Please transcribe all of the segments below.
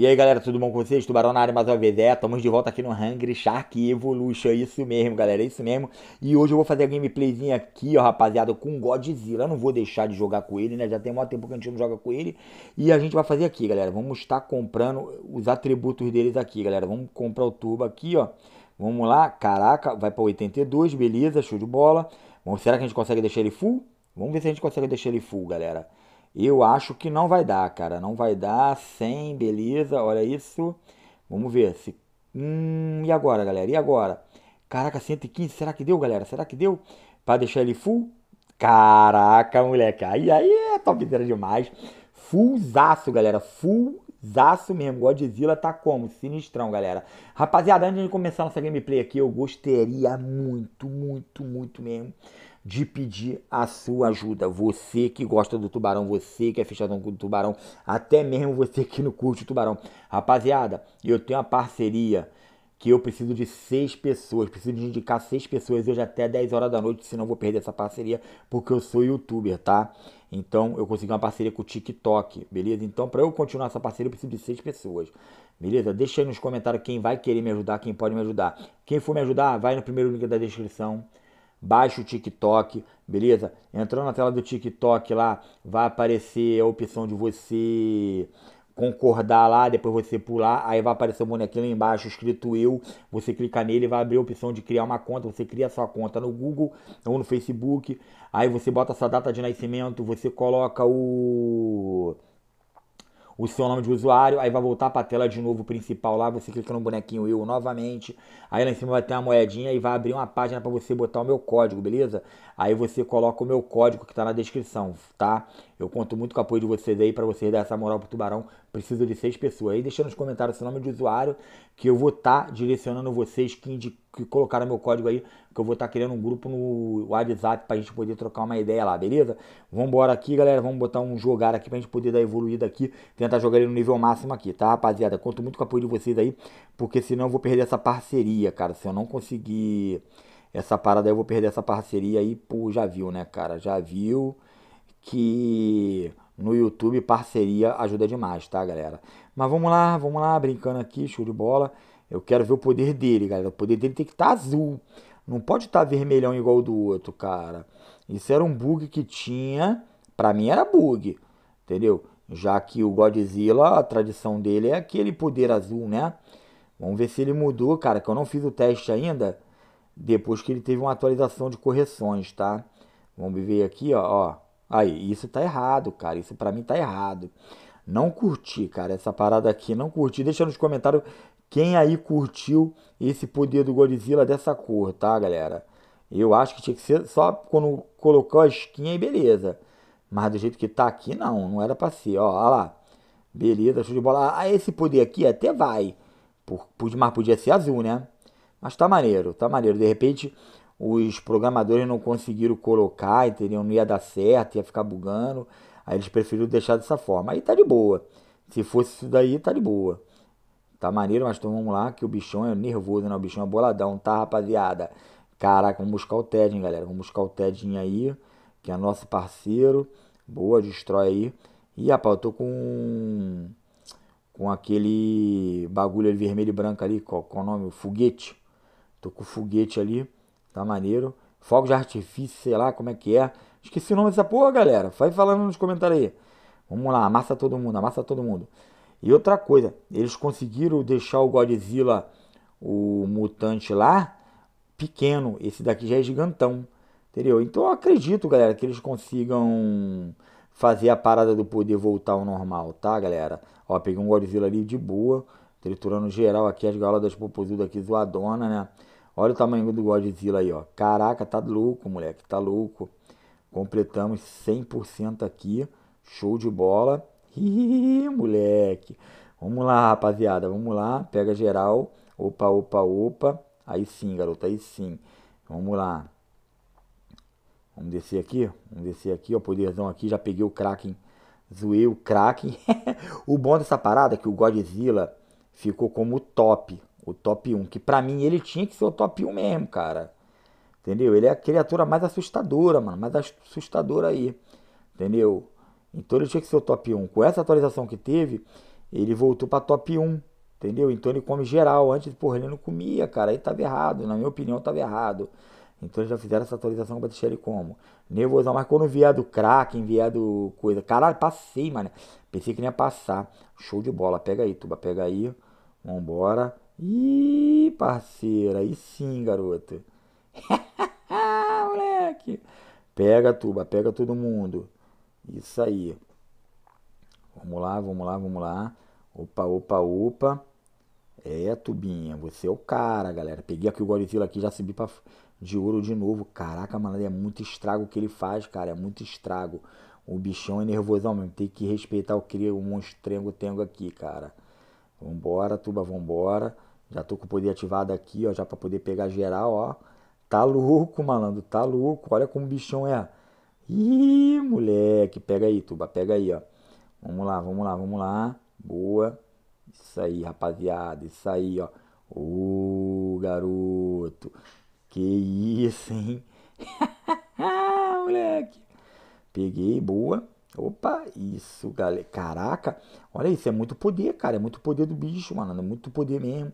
E aí galera, tudo bom com vocês? Tubarão na área mais uma vez, é, estamos de volta aqui no Hungry Shark Evolution, é isso mesmo galera, é isso mesmo E hoje eu vou fazer a gameplayzinha aqui, ó rapaziada, com Godzilla, eu não vou deixar de jogar com ele, né, já tem um tempo que a gente não joga com ele E a gente vai fazer aqui galera, vamos estar tá comprando os atributos deles aqui galera, vamos comprar o turbo aqui ó Vamos lá, caraca, vai para 82, beleza, show de bola vamos Será que a gente consegue deixar ele full? Vamos ver se a gente consegue deixar ele full galera eu acho que não vai dar, cara. Não vai dar. 100, beleza. Olha isso. Vamos ver se. Hum, e agora, galera? E agora? Caraca, 115. Será que deu, galera? Será que deu? Para deixar ele full? Caraca, moleque. Aí, aí é topzera demais. Fullzaço, galera. Full Zaço mesmo, Godzilla tá como? Sinistrão, galera. Rapaziada, antes de começar nossa gameplay aqui, eu gostaria muito, muito, muito mesmo de pedir a sua ajuda. Você que gosta do tubarão, você que é fechadão o tubarão, até mesmo você que não curte o tubarão. Rapaziada, eu tenho uma parceria que eu preciso de seis pessoas, preciso de indicar seis pessoas hoje até 10 horas da noite, senão vou perder essa parceria, porque eu sou youtuber, tá? Então eu consegui uma parceria com o TikTok, beleza? Então para eu continuar essa parceria eu preciso de seis pessoas, beleza? Deixa aí nos comentários quem vai querer me ajudar, quem pode me ajudar. Quem for me ajudar, vai no primeiro link da descrição, baixa o TikTok, beleza? Entrando na tela do TikTok lá, vai aparecer a opção de você concordar lá, depois você pular, aí vai aparecer o bonequinho lá embaixo escrito eu, você clica nele, vai abrir a opção de criar uma conta, você cria sua conta no Google ou no Facebook, aí você bota sua data de nascimento, você coloca o o seu nome de usuário, aí vai voltar para a tela de novo principal lá, você clica no bonequinho eu novamente, aí lá em cima vai ter uma moedinha e vai abrir uma página para você botar o meu código, beleza? Aí você coloca o meu código que está na descrição, tá? Eu conto muito com o apoio de vocês aí para vocês dar essa moral pro Tubarão. Preciso de seis pessoas aí. Deixa nos comentários seu nome de usuário que eu vou estar tá direcionando vocês que, que colocaram meu código aí, que eu vou estar tá criando um grupo no WhatsApp pra gente poder trocar uma ideia lá, beleza? Vambora aqui, galera. Vamos botar um jogar aqui pra gente poder dar evoluída aqui, tentar jogar ele no nível máximo aqui, tá, rapaziada? Conto muito com o apoio de vocês aí, porque senão eu vou perder essa parceria, cara. Se eu não conseguir essa parada aí, eu vou perder essa parceria aí, pô, já viu, né, cara? Já viu que no YouTube parceria ajuda demais, tá, galera? Mas vamos lá, vamos lá, brincando aqui, show de bola. Eu quero ver o poder dele, galera. O poder dele tem que estar tá azul. Não pode estar tá vermelhão igual o do outro, cara. Isso era um bug que tinha. Pra mim era bug, entendeu? Já que o Godzilla, a tradição dele é aquele poder azul, né? Vamos ver se ele mudou, cara, que eu não fiz o teste ainda. Depois que ele teve uma atualização de correções, tá? Vamos ver aqui, ó. ó. Aí, isso tá errado, cara. Isso para mim tá errado. Não curti, cara, essa parada aqui. Não curti. Deixa nos comentários quem aí curtiu esse poder do Godzilla dessa cor, tá, galera? Eu acho que tinha que ser só quando colocou a skin aí, beleza. Mas do jeito que tá aqui, não. Não era pra ser. Ó, ó lá. Beleza, show de bola. Ah, esse poder aqui até vai. Por, mas podia ser azul, né? Mas tá maneiro, tá maneiro. De repente, os programadores não conseguiram colocar, entendeu? Não ia dar certo, ia ficar bugando. Aí eles preferiram deixar dessa forma. Aí tá de boa. Se fosse isso daí, tá de boa. Tá maneiro, mas então vamos lá, que o bichão é nervoso, né? O bichão é boladão, tá, rapaziada? Caraca, vamos buscar o Ted, hein, galera? Vamos buscar o Tedinho aí, que é nosso parceiro. Boa, destrói aí. Ih, rapaz, eu tô com. Com aquele bagulho ali vermelho e branco ali, qual, qual o nome? O foguete. Tô com o foguete ali. Tá maneiro. Fogo de artifício, sei lá como é que é. Esqueci o nome dessa porra, galera. Vai falando nos comentários aí. Vamos lá, amassa todo mundo, amassa todo mundo. E outra coisa, eles conseguiram deixar o Godzilla, o mutante lá, pequeno. Esse daqui já é gigantão, entendeu? Então eu acredito, galera, que eles consigam fazer a parada do poder voltar ao normal, tá, galera? Ó, peguei um Godzilla ali de boa, triturando geral aqui, as galas das popozudas aqui, zoadona, né? Olha o tamanho do Godzilla aí, ó. Caraca, tá louco, moleque, tá louco. Completamos 100% aqui. Show de bola. Ih, moleque. Vamos lá, rapaziada, vamos lá. Pega geral. Opa, opa, opa. Aí sim, garoto, aí sim. Vamos lá. Vamos descer aqui. Vamos descer aqui, ó. Poderzão aqui. Já peguei o Kraken. Zoei o Kraken. o bom dessa parada é que o Godzilla ficou como top o top 1, que para mim ele tinha que ser o top 1 mesmo, cara. Entendeu? Ele é a criatura mais assustadora, mano, mais assustadora aí. Entendeu? Então ele tinha que ser o top 1. Com essa atualização que teve, ele voltou para top 1. Entendeu? Então ele come geral. Antes, porra, ele não comia, cara. Aí tava errado. Na minha opinião, tava errado. Então eles já fizeram essa atualização pra deixar ele como. Nervosão, mas quando vier do Kraken, vier do coisa. Caralho, passei, mano. Pensei que não ia passar. Show de bola. Pega aí, Tuba. Pega aí. Vambora. Ih, parceira, aí sim, garoto. Moleque. Pega, Tuba, pega todo mundo. Isso aí. Vamos lá, vamos lá, vamos lá. Opa, opa, opa. É, Tubinha, você é o cara, galera. Peguei aqui o Godzilla aqui, já subi pra, de ouro de novo. Caraca, mano, é muito estrago que ele faz, cara. É muito estrago. O bichão é nervosão mesmo. Tem que respeitar o que o monstrengo tengo aqui, cara. Vambora, Tuba, vambora. Já tô com o poder ativado aqui, ó, já para poder pegar geral, ó. Tá louco, malandro, tá louco. Olha como o bichão é. Ih, moleque, pega aí, tuba, pega aí, ó. Vamos lá, vamos lá, vamos lá. Boa. Isso aí, rapaziada, isso aí, ó. Ô, garoto. Que isso, hein? moleque. Peguei, boa. Opa, isso, galera. Caraca, olha isso, é muito poder, cara. É muito poder do bicho, mano. É muito poder mesmo.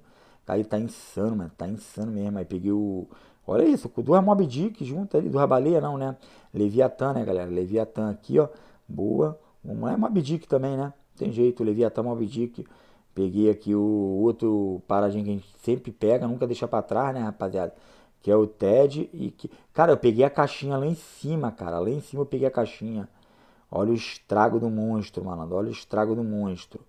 Aí tá insano, mano. Tá insano mesmo. Aí peguei o. Olha isso, duas Mob Dick junto ali, duas baleias, não, né? Leviatã, né, galera? Leviatã aqui, ó. Boa. Uma é Mob Dick também, né? Tem jeito, Leviatã Mob Dick. Peguei aqui o outro paradinho que a gente sempre pega, nunca deixa pra trás, né, rapaziada? Que é o Ted. E que... Cara, eu peguei a caixinha lá em cima, cara. Lá em cima eu peguei a caixinha. Olha o estrago do monstro, malandro. Olha o estrago do monstro.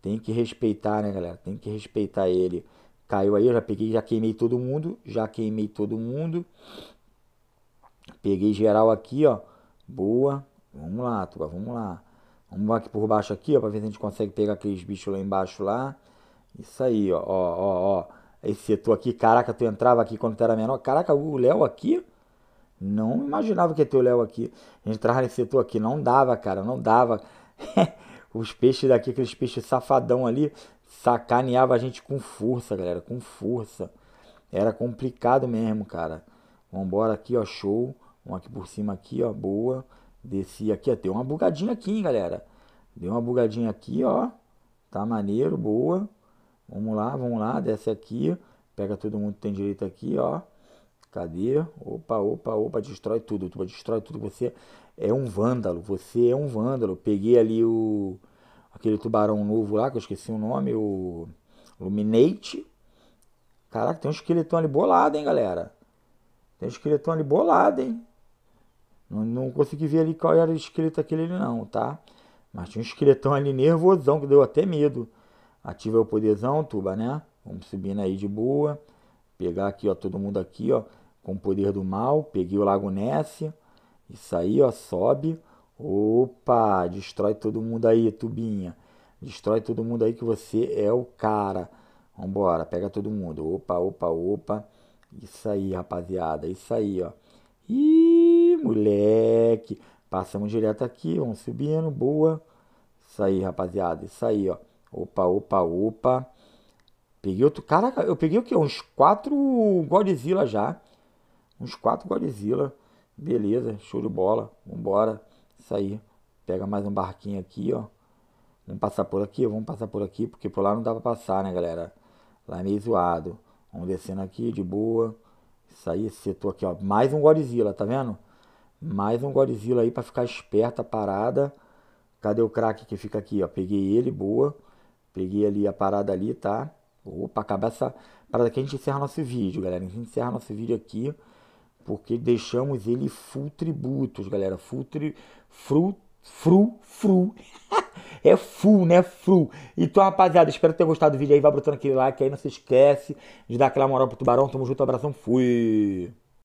Tem que respeitar, né, galera? Tem que respeitar ele. Caiu aí, eu já peguei, já queimei todo mundo. Já queimei todo mundo. Peguei geral aqui, ó. Boa. Vamos lá, Tuga, vamos lá. Vamos aqui por baixo aqui, ó, pra ver se a gente consegue pegar aqueles bichos lá embaixo lá. Isso aí, ó, ó, ó, ó. Esse setor aqui, caraca, tu entrava aqui quando tu era menor. Caraca, o Léo aqui, não imaginava que ia ter o Léo aqui. A gente entrava nesse setor aqui, não dava, cara, não dava. Os peixes daqui, aqueles peixes safadão ali, sacaneava a gente com força, galera, com força. Era complicado mesmo, cara. Vambora aqui, ó, show. Vamos aqui por cima aqui, ó, boa. Desci aqui, ó, deu uma bugadinha aqui, hein, galera. Deu uma bugadinha aqui, ó. Tá maneiro, boa. Vamos lá, vamos lá, desce aqui. Pega todo mundo que tem direito aqui, ó. Cadê? Opa, opa, opa, destrói tudo, tu destrói tudo. Você é um vândalo, você é um vândalo. Peguei ali o aquele tubarão novo lá, que eu esqueci o nome, o Luminate. Caraca, tem um esqueletão ali bolado, hein, galera? Tem um esqueletão ali bolado, hein? Não, não consegui ver ali qual era o esqueleto aquele ali, não, tá? Mas tinha um esqueletão ali nervosão, que deu até medo. Ativa o poderzão, tuba, né? Vamos subindo aí de boa. Pegar aqui, ó, todo mundo aqui, ó. Com o poder do mal. Peguei o Lago Ness. Isso aí, ó, sobe. Opa, destrói todo mundo aí, tubinha. Destrói todo mundo aí que você é o cara. Vambora, pega todo mundo. Opa, opa, opa. Isso aí, rapaziada. Isso aí, ó. Ih, moleque. Passamos direto aqui, vamos subindo. Boa. Isso aí, rapaziada. Isso aí, ó. Opa, opa, opa. Peguei outro. Caraca, eu peguei o quê? Uns quatro Godzilla já. Uns quatro Godzilla. Beleza, show de bola. Vambora. Isso aí. Pega mais um barquinho aqui, ó. Vamos passar por aqui, vamos passar por aqui, porque por lá não dá pra passar, né, galera? Lá é meio zoado. Vamos descendo aqui, de boa. Isso aí, esse setor aqui, ó. Mais um Godzilla, tá vendo? Mais um Godzilla aí pra ficar esperta, parada. Cadê o craque que fica aqui, ó? Peguei ele, boa. Peguei ali a parada ali, tá? Opa, cabeça essa parada aqui, a gente encerra nosso vídeo, galera. A gente encerra nosso vídeo aqui porque deixamos ele full tributos, galera. Full tri, fru, fru, fru. é full, né? Fru. Então, rapaziada, espero ter gostado do vídeo aí. Vai botando aquele like aí, não se esquece de dar aquela moral pro Tubarão. Tamo junto, abração, fui!